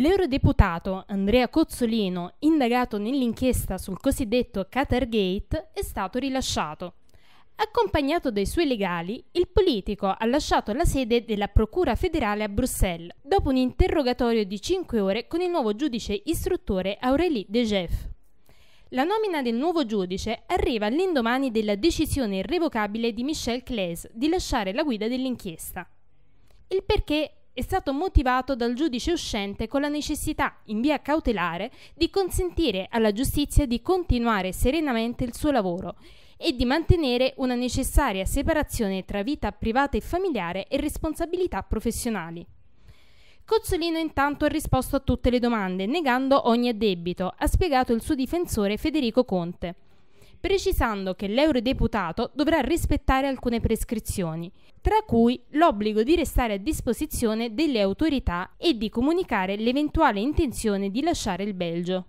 L'eurodeputato Andrea Cozzolino, indagato nell'inchiesta sul cosiddetto Qatargate, è stato rilasciato. Accompagnato dai suoi legali, il politico ha lasciato la sede della Procura federale a Bruxelles dopo un interrogatorio di 5 ore con il nuovo giudice istruttore Aurélie De Geff. La nomina del nuovo giudice arriva all'indomani della decisione irrevocabile di Michel Claes di lasciare la guida dell'inchiesta. Il perché è stato motivato dal giudice uscente con la necessità, in via cautelare, di consentire alla giustizia di continuare serenamente il suo lavoro e di mantenere una necessaria separazione tra vita privata e familiare e responsabilità professionali. Cozzolino intanto ha risposto a tutte le domande, negando ogni addebito, ha spiegato il suo difensore Federico Conte precisando che l'eurodeputato dovrà rispettare alcune prescrizioni, tra cui l'obbligo di restare a disposizione delle autorità e di comunicare l'eventuale intenzione di lasciare il Belgio.